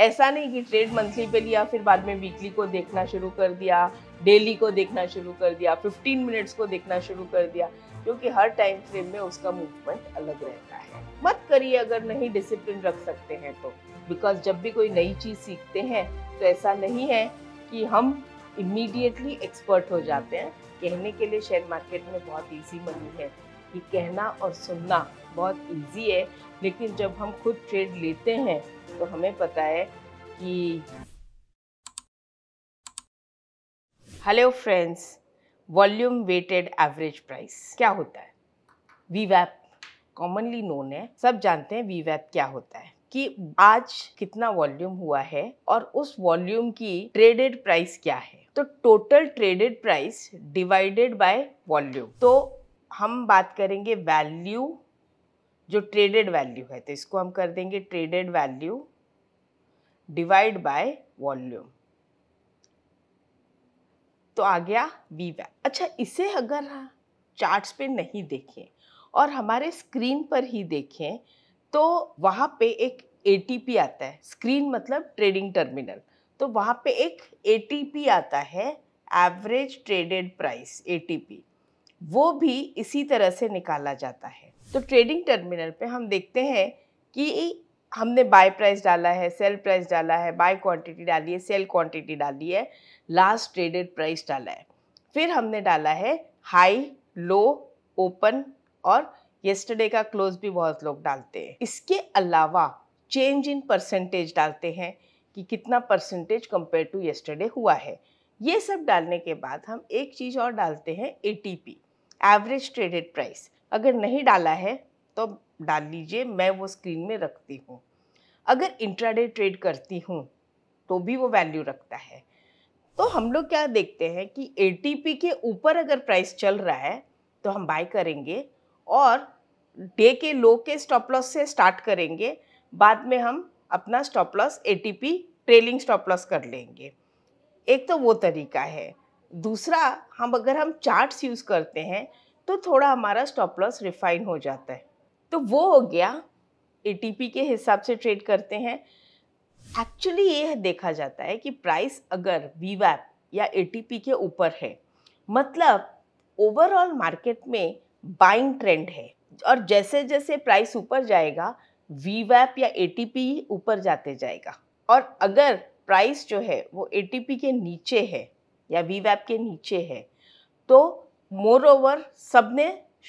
ऐसा नहीं कि ट्रेड मंथली पे लिया फिर बाद में वीकली को देखना शुरू कर दिया डेली को देखना शुरू कर दिया 15 मिनट्स को देखना शुरू कर दिया क्योंकि हर टाइम फ्रेम में उसका मूवमेंट अलग रहता है मत करिए अगर नहीं डिसिप्लिन रख सकते हैं तो बिकॉज जब भी कोई नई चीज़ सीखते हैं तो ऐसा नहीं है कि हम इमीडिएटली एक्सपर्ट हो जाते हैं कहने के लिए शेयर मार्केट में बहुत ईजी मनी है कि कहना और सुनना बहुत इजी है लेकिन जब हम खुद ट्रेड लेते हैं तो हमें पता है कि hello friends volume weighted average price क्या होता है वी वैप कॉमनली नोन है सब जानते हैं वी वैप क्या होता है कि आज कितना वॉल्यूम हुआ है और उस वॉल्यूम की ट्रेडेड प्राइस क्या है तो total traded price divided by volume तो हम बात करेंगे वैल्यू जो ट्रेडेड वैल्यू है तो इसको हम कर देंगे traded value divide by volume तो आ गया वी वैल्यू अच्छा इसे अगर चार्ट्स पे नहीं देखें और हमारे स्क्रीन पर ही देखें तो वहाँ पे एक ए आता है स्क्रीन मतलब ट्रेडिंग टर्मिनल तो वहाँ पे एक ए आता है एवरेज ट्रेडेड प्राइस ए वो भी इसी तरह से निकाला जाता है तो ट्रेडिंग टर्मिनल पे हम देखते हैं कि हमने बाय प्राइस डाला है सेल प्राइस डाला है बाय क्वांटिटी डाली है सेल क्वांटिटी डाली है लास्ट ट्रेडेड प्राइस डाला है फिर हमने डाला है हाई लो ओपन और येस्टरडे का क्लोज भी बहुत लोग डालते हैं इसके अलावा चेंज इन परसेंटेज डालते हैं कि कितना परसेंटेज कंपेयर टू येस्टरडे हुआ है ये सब डालने के बाद हम एक चीज़ और डालते हैं ए एवरेज ट्रेडेड प्राइस अगर नहीं डाला है तो डाल लीजिए मैं वो स्क्रीन में रखती हूँ अगर इंट्राडे ट्रेड करती हूँ तो भी वो वैल्यू रखता है तो हम लोग क्या देखते हैं कि ए के ऊपर अगर प्राइस चल रहा है तो हम बाय करेंगे और डे के लो के स्टॉप लॉस से स्टार्ट करेंगे बाद में हम अपना stop loss a trailing stop loss कर लेंगे एक तो वो तरीका है दूसरा हम अगर हम चार्ट्स यूज़ करते हैं तो थोड़ा हमारा स्टॉप लॉस रिफाइन हो जाता है तो वो हो गया ए के हिसाब से ट्रेड करते हैं एक्चुअली ये देखा जाता है कि प्राइस अगर वीवैप या ए के ऊपर है मतलब ओवरऑल मार्केट में बाइंग ट्रेंड है और जैसे जैसे प्राइस ऊपर जाएगा वीवैप या ए ऊपर जाते जाएगा और अगर प्राइस जो है वो ए के नीचे है या वीवैप के नीचे है तो मोर ओवर सब ने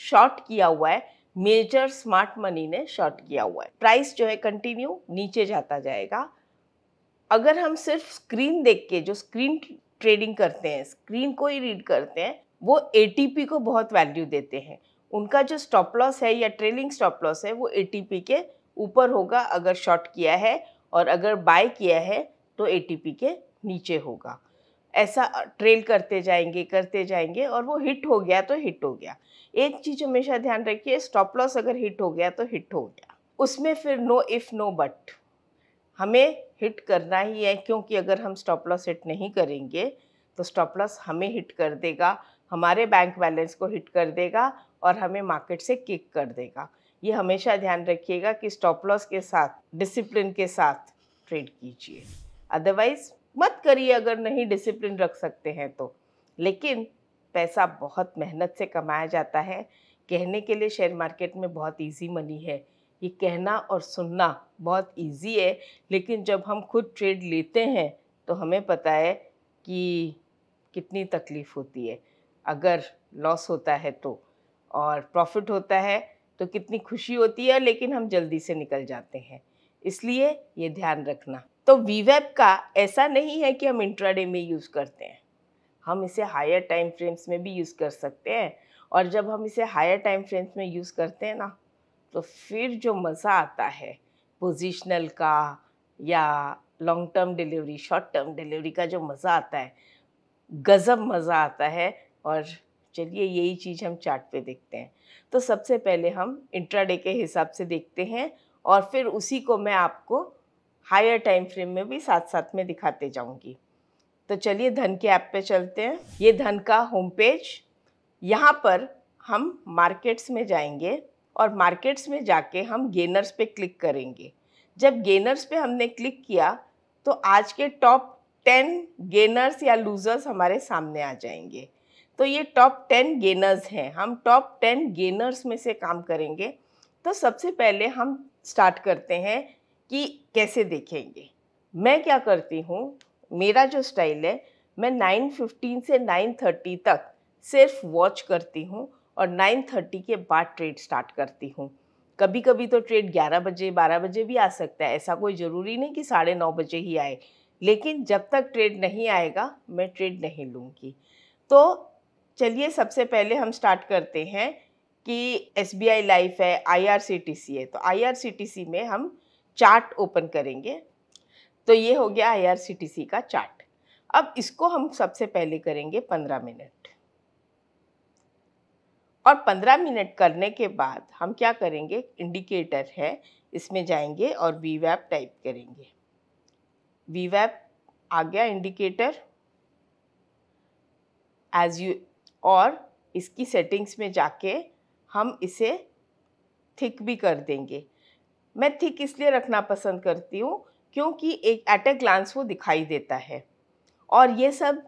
शॉर्ट किया हुआ है मेजर स्मार्ट मनी ने शॉर्ट किया हुआ है प्राइस जो है कंटिन्यू नीचे जाता जाएगा अगर हम सिर्फ स्क्रीन देख के जो स्क्रीन ट्रेडिंग करते हैं स्क्रीन को ही रीड करते हैं वो ए को बहुत वैल्यू देते हैं उनका जो स्टॉप लॉस है या ट्रेलिंग स्टॉप लॉस है वो ए के ऊपर होगा अगर शॉर्ट किया है और अगर बाय किया है तो ए के नीचे होगा ऐसा ट्रेल करते जाएंगे करते जाएंगे और वो हिट हो गया तो हिट हो गया एक चीज़ हमेशा ध्यान रखिए स्टॉप लॉस अगर हिट हो गया तो हिट हो गया उसमें फिर नो इफ़ नो बट हमें हिट करना ही है क्योंकि अगर हम स्टॉप लॉस हिट नहीं करेंगे तो स्टॉप लॉस हमें हिट कर देगा हमारे बैंक बैलेंस को हिट कर देगा और हमें मार्केट से किक कर देगा ये हमेशा ध्यान रखिएगा कि स्टॉप लॉस के साथ डिसिप्लिन के साथ ट्रेड कीजिए अदरवाइज़ मत करिए अगर नहीं डिसिप्लिन रख सकते हैं तो लेकिन पैसा बहुत मेहनत से कमाया जाता है कहने के लिए शेयर मार्केट में बहुत इजी मनी है ये कहना और सुनना बहुत इजी है लेकिन जब हम खुद ट्रेड लेते हैं तो हमें पता है कि कितनी तकलीफ़ होती है अगर लॉस होता है तो और प्रॉफिट होता है तो कितनी खुशी होती है लेकिन हम जल्दी से निकल जाते हैं इसलिए ये ध्यान रखना तो वीवेप का ऐसा नहीं है कि हम इंट्राडे में यूज़ करते हैं हम इसे हायर टाइम फ्रेम्स में भी यूज़ कर सकते हैं और जब हम इसे हायर टाइम फ्रेम्स में यूज़ करते हैं ना तो फिर जो मज़ा आता है पोजिशनल का या long term delivery short term delivery का जो मज़ा आता है गज़ब मज़ा आता है और चलिए यही चीज़ हम चार्ट पे देखते हैं तो सबसे पहले हम इंट्राडे के हिसाब से देखते हैं और फिर उसी को मैं आपको हायर टाइम फ्रेम में भी साथ साथ में दिखाते जाऊंगी तो चलिए धन के ऐप पे चलते हैं ये धन का होम पेज यहाँ पर हम मार्केट्स में जाएंगे और मार्केट्स में जाके हम गेनर्स पे क्लिक करेंगे जब गेनर्स पे हमने क्लिक किया तो आज के टॉप टेन गेनर्स या लूज़र्स हमारे सामने आ जाएंगे तो ये टॉप टेन गेनर्स हैं हम टॉप टेन गेनर्स में से काम करेंगे तो सबसे पहले हम स्टार्ट करते हैं कि कैसे देखेंगे मैं क्या करती हूँ मेरा जो स्टाइल है मैं 9:15 से 9:30 तक सिर्फ वॉच करती हूँ और 9:30 के बाद ट्रेड स्टार्ट करती हूँ कभी कभी तो ट्रेड 11 बजे 12 बजे भी आ सकता है ऐसा कोई ज़रूरी नहीं कि साढ़े नौ बजे ही आए लेकिन जब तक ट्रेड नहीं आएगा मैं ट्रेड नहीं लूँगी तो चलिए सबसे पहले हम स्टार्ट करते हैं कि एस बी आई लाइफ है I R C T C है तो I R C T C में हम चार्ट ओपन करेंगे तो ये हो गया आईआरसीटीसी का चार्ट अब इसको हम सबसे पहले करेंगे पंद्रह मिनट और पंद्रह मिनट करने के बाद हम क्या करेंगे इंडिकेटर है इसमें जाएंगे और वी वैप टाइप करेंगे वी वैप आ गया इंडिकेटर एज यू और इसकी सेटिंग्स में जाके हम इसे थिक भी कर देंगे मैं थिक इसलिए रखना पसंद करती हूँ क्योंकि एक एट ए ग्लांस वो दिखाई देता है और ये सब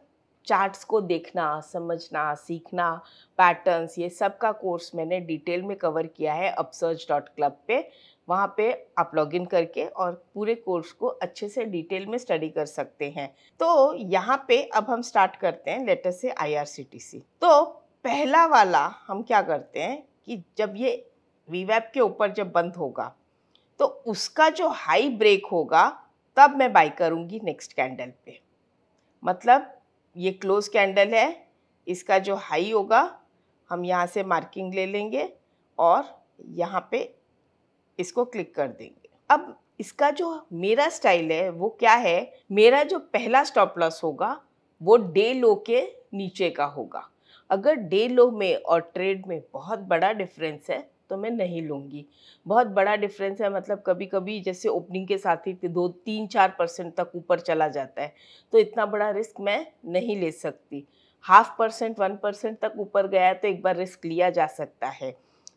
चार्ट्स को देखना समझना सीखना पैटर्न्स ये सब का कोर्स मैंने डिटेल में कवर किया है अपसर्च डॉट क्लब पर वहाँ पे आप लॉग इन करके और पूरे कोर्स को अच्छे से डिटेल में स्टडी कर सकते हैं तो यहाँ पे अब हम स्टार्ट करते हैं लेटर से सी तो पहला वाला हम क्या करते हैं कि जब ये वी के ऊपर जब बंद होगा तो उसका जो हाई ब्रेक होगा तब मैं बाई करूँगी नेक्स्ट कैंडल पे मतलब ये क्लोज कैंडल है इसका जो हाई होगा हम यहाँ से मार्किंग ले लेंगे और यहाँ पे इसको क्लिक कर देंगे अब इसका जो मेरा स्टाइल है वो क्या है मेरा जो पहला स्टॉप लॉस होगा वो डे लो के नीचे का होगा अगर डे लो में और ट्रेड में बहुत बड़ा डिफरेंस है तो मैं नहीं लूँगी बहुत बड़ा डिफरेंस है मतलब कभी कभी जैसे ओपनिंग के साथ ही दो तीन चार परसेंट तक ऊपर चला जाता है तो इतना बड़ा रिस्क मैं नहीं ले सकती हाफ परसेंट वन परसेंट तक ऊपर गया तो एक बार रिस्क लिया जा सकता है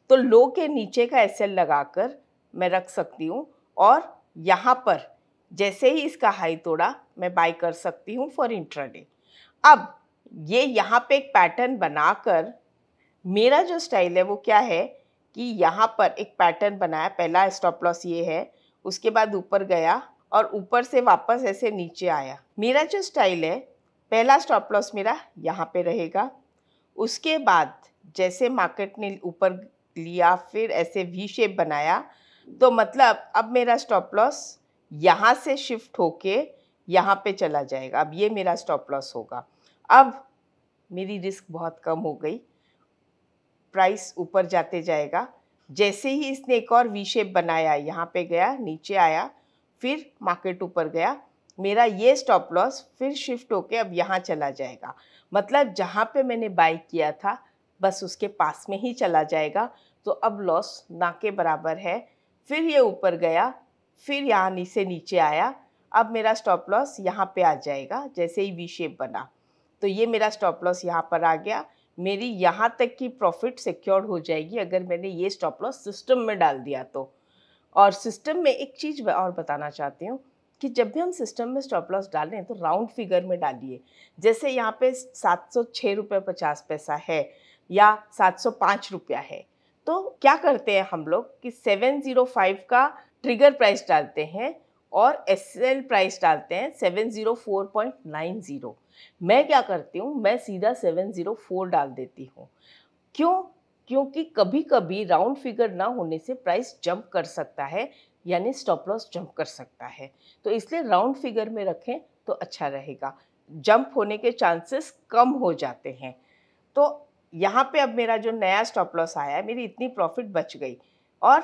तो लो के नीचे का एस कर मैं रख सकती हूँ और यहाँ पर जैसे ही इसका हाई तोड़ा मैं बाई कर सकती हूँ फॉर इंट्राडे अब ये यहाँ पे एक पैटर्न बनाकर मेरा जो स्टाइल है वो क्या है कि यहाँ पर एक पैटर्न बनाया पहला स्टॉप लॉस ये है उसके बाद ऊपर गया और ऊपर से वापस ऐसे नीचे आया मेरा जो स्टाइल है पहला स्टॉप लॉस मेरा यहाँ पे रहेगा उसके बाद जैसे मार्केट ने ऊपर लिया फिर ऐसे वी शेप बनाया तो मतलब अब मेरा स्टॉप लॉस यहाँ से शिफ्ट होके यहाँ पे चला जाएगा अब ये मेरा स्टॉप लॉस होगा अब मेरी रिस्क बहुत कम हो गई प्राइस ऊपर जाते जाएगा जैसे ही इसने एक और वी शेप बनाया यहाँ पे गया नीचे आया फिर मार्केट ऊपर गया मेरा ये स्टॉप लॉस फिर शिफ्ट होके अब यहाँ चला जाएगा मतलब जहाँ पे मैंने बाई किया था बस उसके पास में ही चला जाएगा तो अब लॉस ना के बराबर है फिर ये ऊपर गया फिर यहाँ से नीचे आया अब मेरा स्टॉप लॉस यहाँ पे आ जाएगा जैसे ही वी शेप बना तो ये मेरा स्टॉप लॉस यहाँ पर आ गया मेरी यहाँ तक की प्रॉफिट सिक्योर हो जाएगी अगर मैंने ये स्टॉप लॉस सिस्टम में डाल दिया तो और सिस्टम में एक चीज़ और बताना चाहती हूँ कि जब भी हम सिस्टम में स्टॉप लॉस डालें तो राउंड फिगर में डालिए जैसे यहाँ पे सात सौ छः रुपये पचास पैसा है या सात सौ पाँच रुपया है तो क्या करते हैं हम लोग कि सेवन ज़ीरो फाइव का ट्रिगर प्राइस डालते हैं और एस प्राइस डालते हैं seven zero four point nine zero मैं क्या करती हूँ मैं सीधा सेवन ज़ीरो फोर डाल देती हूँ क्यों क्योंकि कभी कभी राउंड फिगर ना होने से प्राइस जंप कर सकता है यानी स्टॉप लॉस जंप कर सकता है तो इसलिए राउंड फिगर में रखें तो अच्छा रहेगा जंप होने के चांसेस कम हो जाते हैं तो यहाँ पे अब मेरा जो नया स्टॉप लॉस आया है मेरी इतनी प्रॉफिट बच गई और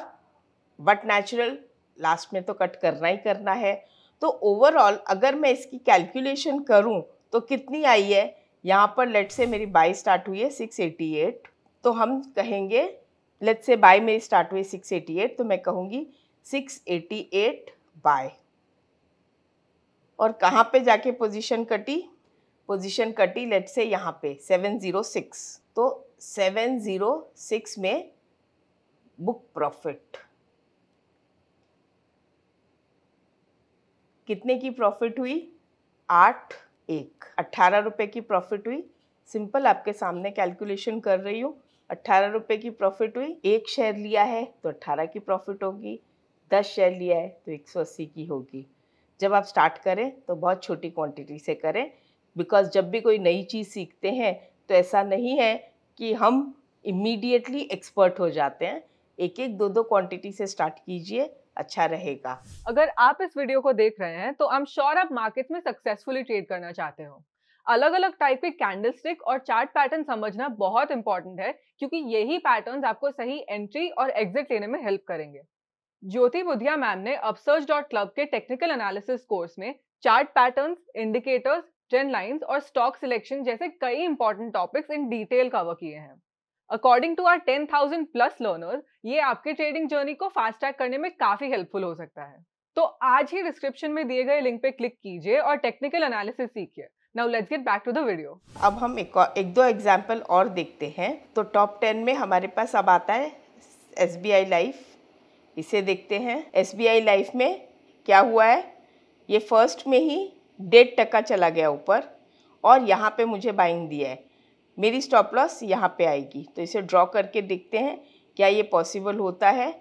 बट नेचुरल लास्ट में तो कट करना ही करना है तो ओवरऑल अगर मैं इसकी कैलकुलेशन करूँ तो कितनी आई है यहाँ पर लेट से मेरी बाई स्टार्ट हुई है सिक्स एटी एट तो हम कहेंगे लेट से बाई मेरी स्टार्ट हुई सिक्स एटी एट तो मैं कहूँगी सिक्स एटी एट बाय और कहाँ पे जाके पोजीशन कटी पोजीशन कटी लेट से यहाँ पे सेवन ज़ीरो सिक्स तो सेवन ज़ीरो सिक्स में बुक प्रॉफिट कितने की प्रॉफिट हुई आठ एक अट्ठारह रुपये की प्रॉफिट हुई सिंपल आपके सामने कैलकुलेशन कर रही हूँ अट्ठारह रुपये की प्रॉफिट हुई एक शेयर लिया है तो अट्ठारह की प्रॉफिट होगी दस शेयर लिया है तो एक सौ अस्सी की होगी जब आप स्टार्ट करें तो बहुत छोटी क्वांटिटी से करें बिकॉज जब भी कोई नई चीज़ सीखते हैं तो ऐसा नहीं है कि हम इमीडिएटली एक्सपर्ट हो जाते हैं एक एक दो दो क्वांटिटी से स्टार्ट कीजिए अच्छा रहेगा अगर आप इस वीडियो को देख रहे हैं तो आई एम श्योर आप मार्केट में सक्सेसफुली ट्रेड करना चाहते हो अलग अलग टाइप के कैंडलस्टिक और चार्ट पैटर्न समझना बहुत इंपॉर्टेंट है क्योंकि यही पैटर्न आपको सही एंट्री और एग्जिट लेने में हेल्प करेंगे ज्योति बुधिया मैम ने अपसर्च डॉट क्लब के टेक्निकल एनालिसिस कोर्स में chart patterns, indicators trend lines और स्टॉक सिलेक्शन जैसे कई important topics in detail cover किए हैं according to our ten thousand plus learner ये आपके ट्रेडिंग जर्नी को फास्ट ट्रैक करने में काफी हेल्पफुल हो सकता है तो आज ही डिस्क्रिप्शन में दिए गए लिंक पे क्लिक कीजिए और टेक्निकल एनालिसिस सीखिए now let's get back to the video अब हम एक, एक दो एग्जाम्पल और देखते हैं तो टॉप टेन में हमारे पास अब आता है एस बी आई लाइफ इसे देखते हैं एस बी आई लाइफ में क्या हुआ है ये फर्स्ट में ही डेढ़ टका चला गया ऊपर और यहाँ पे मुझे बाइंग दिया है मेरी स्टॉप लॉस यहाँ पे आएगी तो इसे ड्रॉ करके देखते हैं क्या ये पॉसिबल होता है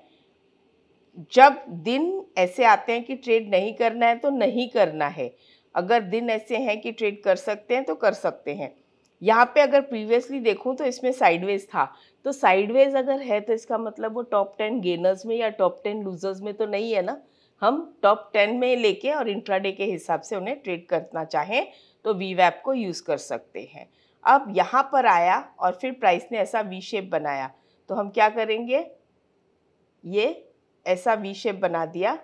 जब दिन ऐसे आते हैं कि ट्रेड नहीं करना है तो नहीं करना है अगर दिन ऐसे हैं कि ट्रेड कर सकते हैं तो कर सकते हैं यहाँ पे अगर प्रीवियसली देखूँ तो इसमें साइडवेज था तो साइडवेज अगर है तो इसका मतलब वो टॉप टेन गेनर्स में या टॉप टेन लूजर्स में तो नहीं है ना हम टॉप टेन में लेके और इंट्राडे के हिसाब से उन्हें ट्रेड करना चाहें तो वी को यूज़ कर सकते हैं अब यहाँ पर आया और फिर प्राइस ने ऐसा वी शेप बनाया तो हम क्या करेंगे ये ऐसा वी शेप बना दिया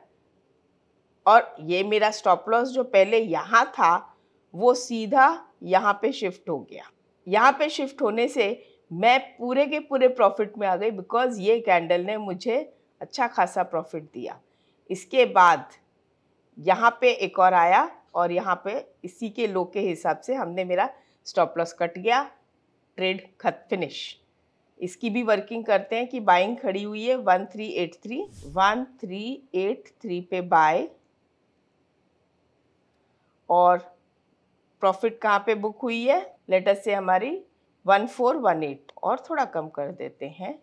और ये मेरा स्टॉप लॉस जो पहले यहाँ था वो सीधा यहाँ पे शिफ्ट हो गया यहाँ पे शिफ्ट होने से मैं पूरे के पूरे प्रॉफिट में आ गई बिकॉज़ ये कैंडल ने मुझे अच्छा खासा प्रॉफिट दिया इसके बाद यहाँ पे एक और आया और यहाँ पे इसी के लो के हिसाब से हमने मेरा स्टॉप लॉस कट गया ट्रेड खत फिनिश इसकी भी वर्किंग करते हैं कि बाइंग खड़ी हुई है one three eight three one three eight three पे बाय और प्रॉफिट कहाँ पे बुक हुई है लेटर से हमारी वन फोर वन एट और थोड़ा कम कर देते हैं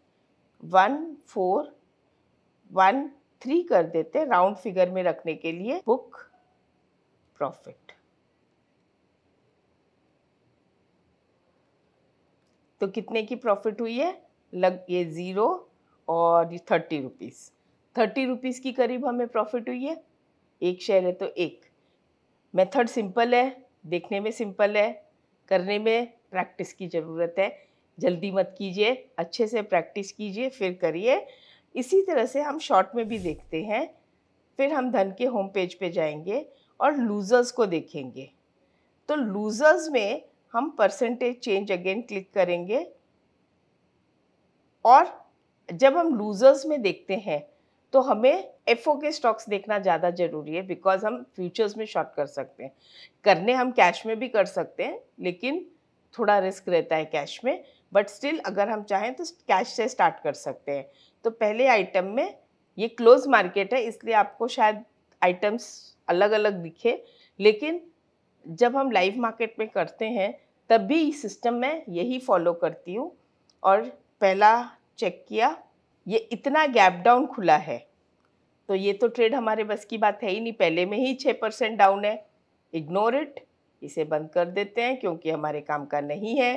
वन फोर वन थ्री कर देते हैं राउंड फिगर में रखने के लिए बुक प्रॉफिट तो कितने की प्रॉफिट हुई है लग ये ज़ीरो और थर्टी रुपीज़ थर्टी रुपीज़ की करीब हमें प्रॉफिट हुई है एक शेयर है तो एक मेथड सिंपल है देखने में सिंपल है करने में प्रैक्टिस की ज़रूरत है जल्दी मत कीजिए अच्छे से प्रैक्टिस कीजिए फिर करिए इसी तरह से हम शॉर्ट में भी देखते हैं फिर हम धन के होम पेज पे जाएंगे और लूज़र्स को देखेंगे तो लूज़र्स में हम परसेंटेज चेंज अगेन क्लिक करेंगे और जब हम लूजर्स में देखते हैं तो हमें एफ के स्टॉक्स देखना ज़्यादा ज़रूरी है बिकॉज हम फ्यूचर्स में शॉर्ट कर सकते हैं करने हम कैश में भी कर सकते हैं लेकिन थोड़ा रिस्क रहता है कैश में बट स्टिल अगर हम चाहें तो कैश से स्टार्ट कर सकते हैं तो पहले आइटम में ये क्लोज मार्केट है इसलिए आपको शायद आइटम्स अलग अलग दिखे लेकिन जब हम लाइव मार्केट में करते हैं तब भी सिस्टम में यही फॉलो करती हूँ और पहला चेक किया ये इतना गैप डाउन खुला है तो ये तो ट्रेड हमारे बस की बात है ही नहीं पहले में ही छः परसेंट डाउन है इग्नोर इट इसे बंद कर देते हैं क्योंकि हमारे काम का नहीं है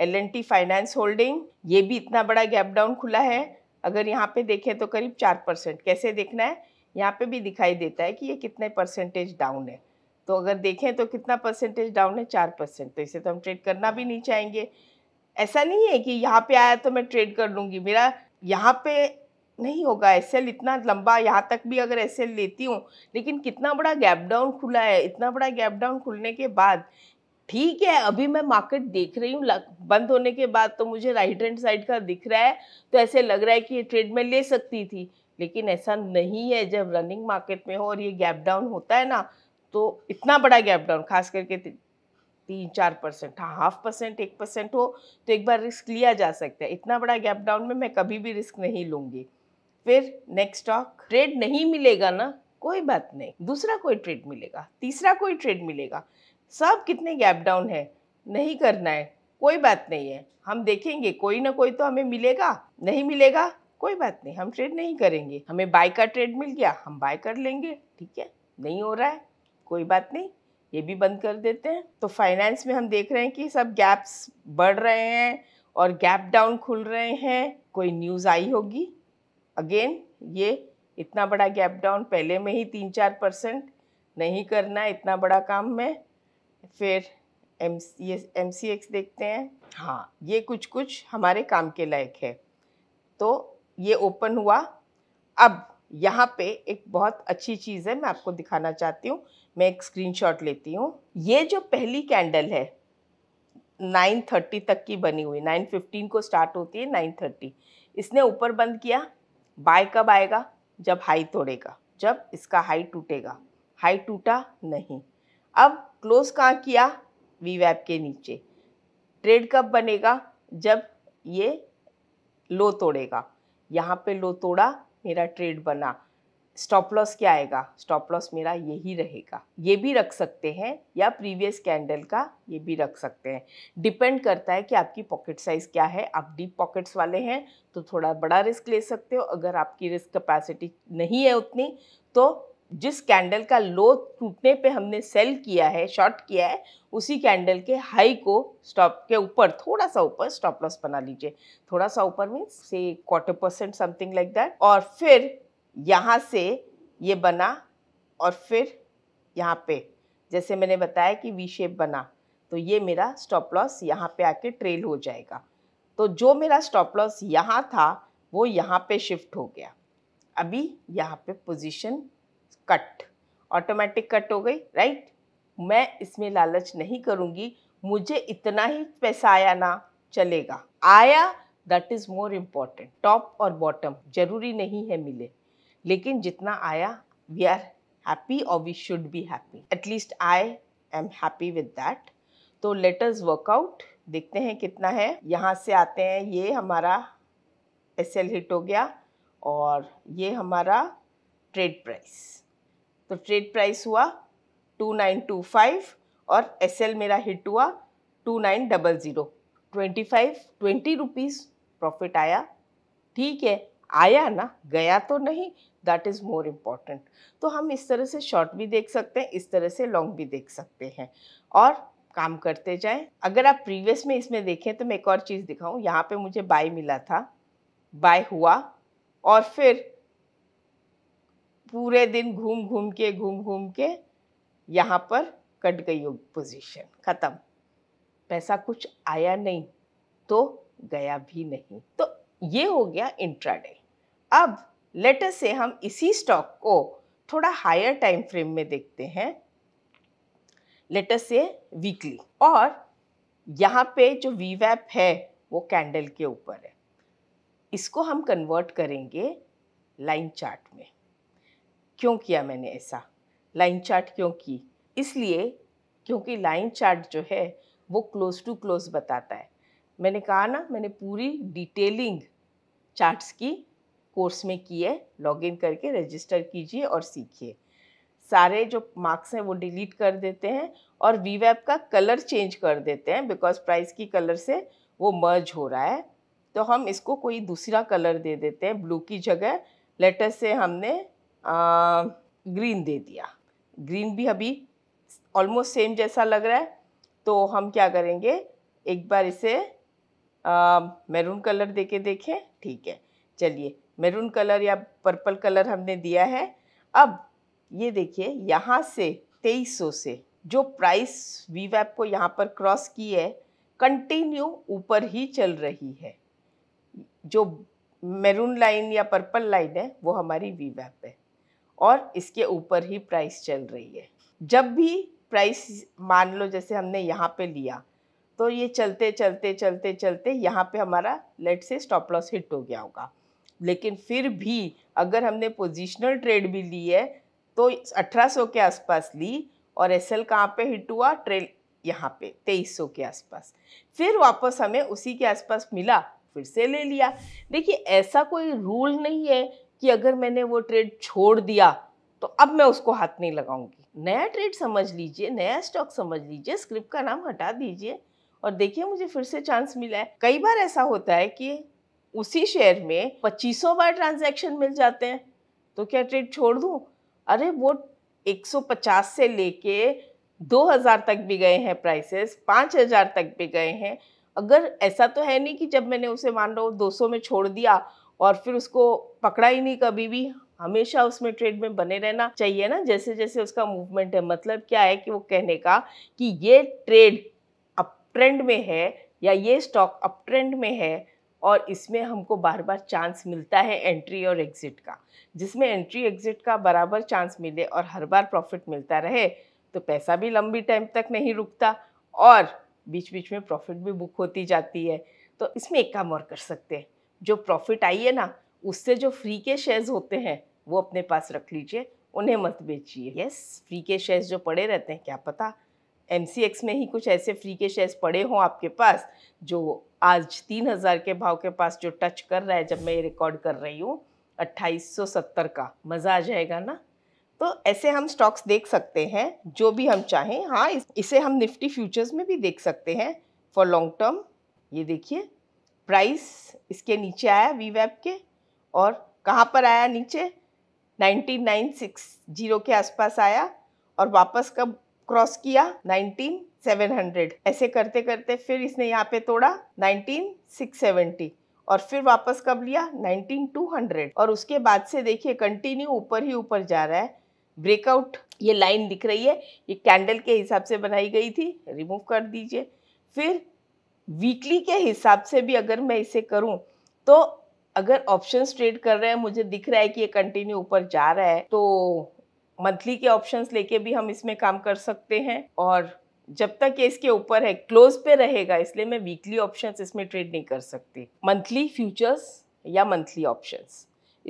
एल टी फाइनेंस होल्डिंग ये भी इतना बड़ा गैप डाउन खुला है अगर यहाँ पे देखें तो करीब चार परसेंट कैसे देखना है यहाँ पे भी दिखाई देता है कि ये कितने परसेंटेज डाउन है तो अगर देखें तो कितना परसेंटेज डाउन है चार परसेंट तो इसे तो हम ट्रेड करना भी नहीं चाहेंगे ऐसा नहीं है कि यहाँ पे आया तो मैं ट्रेड कर लूँगी मेरा यहाँ पे नहीं होगा एस इतना लंबा यहाँ तक भी अगर एस लेती हूँ लेकिन कितना बड़ा गैप डाउन खुला है इतना बड़ा गैप डाउन खुलने के बाद ठीक है अभी मैं मार्केट देख रही हूँ बंद होने के बाद तो मुझे राइट हैंड साइड का दिख रहा है तो ऐसे लग रहा है कि ये ट्रेड में ले सकती थी लेकिन ऐसा नहीं है जब रनिंग मार्केट में हो और ये गैप डाउन होता है ना तो इतना बड़ा गैप डाउन खास करके तीन चार परसेंट हाँ हाफ परसेंट एक परसेंट हो तो एक बार रिस्क लिया जा सकता है इतना बड़ा गैप डाउन में मैं कभी भी रिस्क नहीं लूँगी फिर नेक्स्ट स्टॉक ट्रेड नहीं मिलेगा ना कोई बात नहीं दूसरा कोई ट्रेड मिलेगा तीसरा कोई ट्रेड मिलेगा सब कितने गैप डाउन है नहीं करना है कोई बात नहीं है हम देखेंगे कोई ना कोई तो हमें मिलेगा नहीं मिलेगा कोई बात नहीं हम ट्रेड नहीं करेंगे हमें बाय का ट्रेड मिल गया हम बाय कर लेंगे ठीक है नहीं हो रहा है कोई बात नहीं ये भी बंद कर देते हैं तो फाइनेंस में हम देख रहे हैं कि सब गैप्स बढ़ रहे हैं और गैप डाउन खुल रहे हैं कोई न्यूज़ आई होगी अगेन ये इतना बड़ा गैप डाउन पहले में ही तीन चार परसेंट नहीं करना इतना बड़ा काम में फिर एम ये एम सी एक्स देखते हैं हाँ ये कुछ कुछ हमारे काम के लायक है तो ये ओपन हुआ अब यहाँ पे एक बहुत अच्छी चीज़ है मैं आपको दिखाना चाहती हूँ मैं एक स्क्रीनशॉट लेती हूँ ये जो पहली कैंडल है 9:30 तक की बनी हुई 9:15 को स्टार्ट होती है 9:30 इसने ऊपर बंद किया बाय कब आएगा जब हाई तोड़ेगा जब इसका हाई टूटेगा हाई टूटा नहीं अब क्लोज कहाँ किया वी वैप के नीचे ट्रेड कब बनेगा जब ये लो तोड़ेगा यहाँ पे लो तोड़ा मेरा ट्रेड बना स्टॉप लॉस क्या आएगा स्टॉप लॉस मेरा यही रहेगा ये भी रख सकते हैं या प्रीवियस कैंडल का ये भी रख सकते हैं डिपेंड करता है कि आपकी पॉकेट साइज़ क्या है आप डीप पॉकेट्स वाले हैं तो थोड़ा बड़ा रिस्क ले सकते हो अगर आपकी रिस्क कैपेसिटी नहीं है उतनी तो जिस कैंडल का लो टूटने पे हमने सेल किया है शॉर्ट किया है उसी कैंडल के हाई को स्टॉप के ऊपर थोड़ा सा ऊपर स्टॉप लॉस बना लीजिए थोड़ा सा ऊपर मीन्स से quarter percent something like that और फिर यहाँ से ये बना और फिर यहाँ पे जैसे मैंने बताया कि वी शेप बना तो ये मेरा स्टॉप लॉस यहाँ पे आके ट्रेल हो जाएगा तो जो मेरा स्टॉप लॉस यहाँ था वो यहाँ पे शिफ्ट हो गया अभी यहाँ पे पोजीशन कट ऑटोमेटिक कट हो गई राइट मैं इसमें लालच नहीं करूँगी मुझे इतना ही पैसा आया ना चलेगा आया that is more important top और बॉटम जरूरी नहीं है मिले लेकिन जितना आया वी आर हैप्पी और we should be happy at least I am happy with that तो लेटर्स वर्कआउट देखते हैं कितना है यहाँ से आते हैं ये हमारा एस हिट हो गया और ये हमारा ट्रेड प्राइस तो ट्रेड प्राइस हुआ 2925 और एसएल मेरा हिट हुआ 2900 ज़ीरो ट्वेंटी रुपीज़ प्रॉफिट आया ठीक है आया ना गया तो नहीं दैट इज़ मोर इम्पॉर्टेंट तो हम इस तरह से शॉर्ट भी देख सकते हैं इस तरह से लॉन्ग भी देख सकते हैं और काम करते जाएं अगर आप प्रीवियस में इसमें देखें तो मैं एक और चीज़ दिखाऊं यहाँ पे मुझे बाय मिला था बाय हुआ और फिर पूरे दिन घूम घूम के घूम घूम के यहाँ पर कट गई पोजीशन ख़त्म पैसा कुछ आया नहीं तो गया भी नहीं तो ये हो गया इंट्राडे अब लेटर से हम इसी स्टॉक को थोड़ा हायर टाइम फ्रेम में देखते हैं लेटर से वीकली और यहाँ पे जो वी वैप है वो कैंडल के ऊपर है इसको हम कन्वर्ट करेंगे लाइन चार्ट में क्यों किया मैंने ऐसा लाइन चार्ट क्यों की इसलिए क्योंकि लाइन चार्ट जो है वो क्लोज़ टू क्लोज़ बताता है मैंने कहा ना मैंने पूरी डिटेलिंग चार्ट्स की कोर्स में की है लॉगिन करके रजिस्टर कीजिए और सीखिए सारे जो मार्क्स हैं वो डिलीट कर देते हैं और वी वैप का कलर चेंज कर देते हैं बिकॉज प्राइस की कलर से वो मर्ज हो रहा है तो हम इसको कोई दूसरा कलर दे देते हैं ब्लू की जगह लेटर से हमने ग्रीन दे दिया ग्रीन भी अभी ऑलमोस्ट सेम जैसा लग रहा है तो हम क्या करेंगे एक बार इसे मैरून कलर दे के देखें ठीक है चलिए मैरून कलर या पर्पल कलर हमने दिया है अब ये देखिए यहाँ से तेईस सौ से जो प्राइस वी वैप को यहाँ पर क्रॉस की है कंटिन्यू ऊपर ही चल रही है जो मैरून लाइन या पर्पल लाइन है वो हमारी वी वैप है और इसके ऊपर ही प्राइस चल रही है जब भी प्राइस मान लो जैसे हमने यहाँ पे लिया तो ये चलते चलते चलते चलते यहाँ पे हमारा लेट से स्टॉप लॉस हिट हो गया होगा लेकिन फिर भी अगर हमने पोजिशनल ट्रेड भी ली है तो 1800 के आसपास ली और एस एल कहाँ पर हिट हुआ ट्रेल यहाँ पे 2300 के आसपास फिर वापस हमें उसी के आसपास मिला फिर से ले लिया देखिए ऐसा कोई रूल नहीं है कि अगर मैंने वो ट्रेड छोड़ दिया तो अब मैं उसको हाथ नहीं लगाऊंगी नया ट्रेड समझ लीजिए नया स्टॉक समझ लीजिए स्क्रिप्ट का नाम हटा दीजिए और देखिए मुझे फिर से चांस मिला है कई बार ऐसा होता है कि उसी शेयर में पच्चीसों बार ट्रांजेक्शन मिल जाते हैं तो क्या ट्रेड छोड़ दूँ अरे वो 150 से लेके 2000 तक भी गए हैं प्राइसेस 5000 तक भी गए हैं अगर ऐसा तो है नहीं कि जब मैंने उसे मान लो 200 में छोड़ दिया और फिर उसको पकड़ा ही नहीं कभी भी हमेशा उसमें ट्रेड में बने रहना चाहिए ना जैसे जैसे उसका मूवमेंट है मतलब क्या है कि वो कहने का कि ये ट्रेड अप ट्रेंड में है या ये स्टॉक अप ट्रेंड में है और इसमें हमको बार बार चांस मिलता है एंट्री और एग्ज़िट का जिसमें एंट्री एग्ज़िट का बराबर चांस मिले और हर बार प्रॉफिट मिलता रहे तो पैसा भी लंबी टाइम तक नहीं रुकता और बीच बीच में प्रॉफिट भी बुक होती जाती है तो इसमें एक काम और कर सकते हैं जो प्रॉफिट आई है ना उससे जो फ्री के शेयर्स होते हैं वो अपने पास रख लीजिए उन्हें मत बेचिए यस फ्री के शेयर्स जो पड़े रहते हैं क्या पता एम में ही कुछ ऐसे फ्री के शेयर्स पड़े हों आपके पास जो आज तीन हज़ार के भाव के पास जो टच कर रहा है जब मैं ये रिकॉर्ड कर रही हूँ अट्ठाईस सौ सत्तर का मज़ा आ जाएगा ना तो ऐसे हम स्टॉक्स देख सकते हैं जो भी हम चाहें हाँ इसे हम निफ्टी फ्यूचर्स में भी देख सकते हैं फॉर लॉन्ग टर्म ये देखिए प्राइस इसके नीचे आया वी वैब के और कहाँ पर आया नीचे जीरो के आसपास आया और वापस कब क्रॉस किया 19,700 ऐसे करते करते फिर इसने यहाँ पे तोड़ा 19,670 और फिर वापस कब लिया 19,200 और उसके बाद से देखिए कंटिन्यू ऊपर ही ऊपर जा रहा है ब्रेकआउट ये लाइन दिख रही है ये कैंडल के हिसाब से बनाई गई थी रिमूव कर दीजिए फिर वीकली के हिसाब से भी अगर मैं इसे करूँ तो अगर ऑप्शन ट्रेड कर रहे हैं मुझे दिख रहा है कि ये कंटिन्यू ऊपर जा रहा है तो मंथली के ऑप्शन लेके भी हम इसमें काम कर सकते हैं और जब तक ये इसके ऊपर है क्लोज पे रहेगा इसलिए मैं वीकली ऑप्शन इसमें ट्रेड नहीं कर सकती मंथली फ्यूचर्स या मंथली ऑप्शन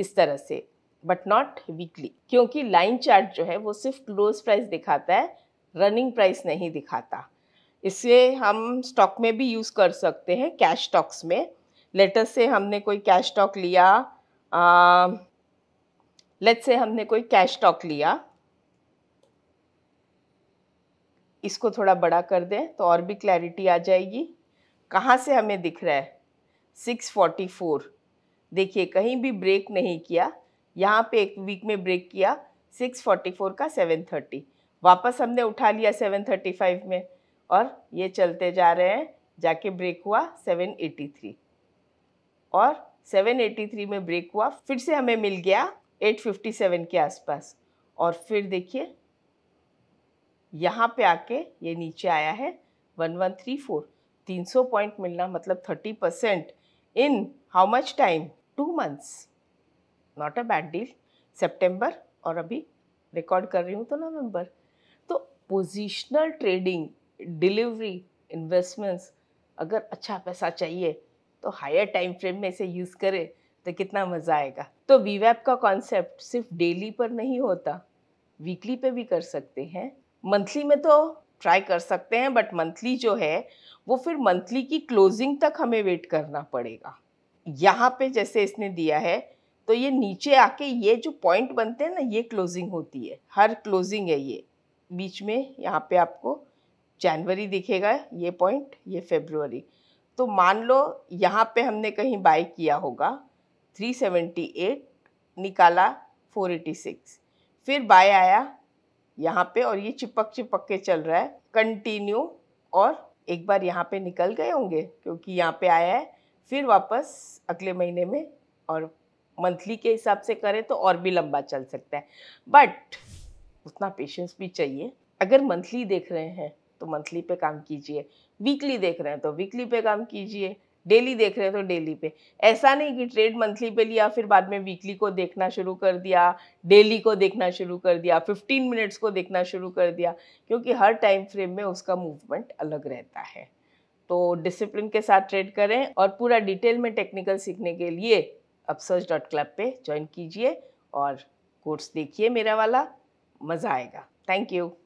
इस तरह से बट नॉट वीकली क्योंकि लाइन चार्ट जो है वो सिर्फ क्लोज प्राइस दिखाता है रनिंग प्राइस नहीं दिखाता इसे हम स्टॉक में भी यूज़ कर सकते हैं कैश स्टॉक्स में लेटर से हमने कोई कैश स्टॉक लिया लेट से हमने कोई कैश स्टॉक लिया इसको थोड़ा बड़ा कर दें तो और भी क्लैरिटी आ जाएगी कहाँ से हमें दिख रहा है 644 देखिए कहीं भी ब्रेक नहीं किया यहाँ पे एक वीक में ब्रेक किया 644 का 730 वापस हमने उठा लिया 735 में और ये चलते जा रहे हैं जाके ब्रेक हुआ 783 और 783 में ब्रेक हुआ फिर से हमें मिल गया 857 के आसपास और फिर देखिए यहाँ पे आके ये नीचे आया है 1134 300 पॉइंट मिलना मतलब 30 percent in how much time two months not a bad deal September और अभी रिकॉर्ड कर रही हूँ तो नवंबर तो पोजिशनल ट्रेडिंग डिलीवरी इन्वेस्टमेंट्स अगर अच्छा पैसा चाहिए तो हायर टाइम फ्रेम में इसे यूज़ करें तो कितना मज़ा आएगा तो वी का कॉन्सेप्ट सिर्फ डेली पर नहीं होता वीकली पे भी कर सकते हैं मंथली में तो ट्राई कर सकते हैं बट मंथली जो है वो फिर मंथली की क्लोजिंग तक हमें वेट करना पड़ेगा यहाँ पे जैसे इसने दिया है तो ये नीचे आके ये जो पॉइंट बनते हैं ना ये क्लोजिंग होती है हर क्लोजिंग है ये बीच में यहाँ पे आपको जनवरी दिखेगा ये पॉइंट ये फेब्रुवरी तो मान लो यहाँ पे हमने कहीं बाय किया होगा 378 निकाला 486 फिर बाय आया यहाँ पे और ये चिपक चिपक के चल रहा है कंटिन्यू और एक बार यहाँ पे निकल गए होंगे क्योंकि यहाँ पे आया है फिर वापस अगले महीने में और मंथली के हिसाब से करें तो और भी लंबा चल सकता है बट उतना पेशेंस भी चाहिए अगर मंथली देख रहे हैं तो मंथली पे काम कीजिए वीकली देख रहे हैं तो वीकली पे काम कीजिए डेली देख रहे हैं तो डेली पे ऐसा नहीं कि ट्रेड मंथली पे लिया फिर बाद में वीकली को देखना शुरू कर दिया डेली को देखना शुरू कर दिया 15 मिनट्स को देखना शुरू कर दिया क्योंकि हर टाइम फ्रेम में उसका मूवमेंट अलग रहता है तो डिसिप्लिन के साथ ट्रेड करें और पूरा डिटेल में टेक्निकल सीखने के लिए अब सर्च डॉट क्लब पर ज्वाइन कीजिए और कोर्स देखिए मेरा वाला मज़ा आएगा थैंक यू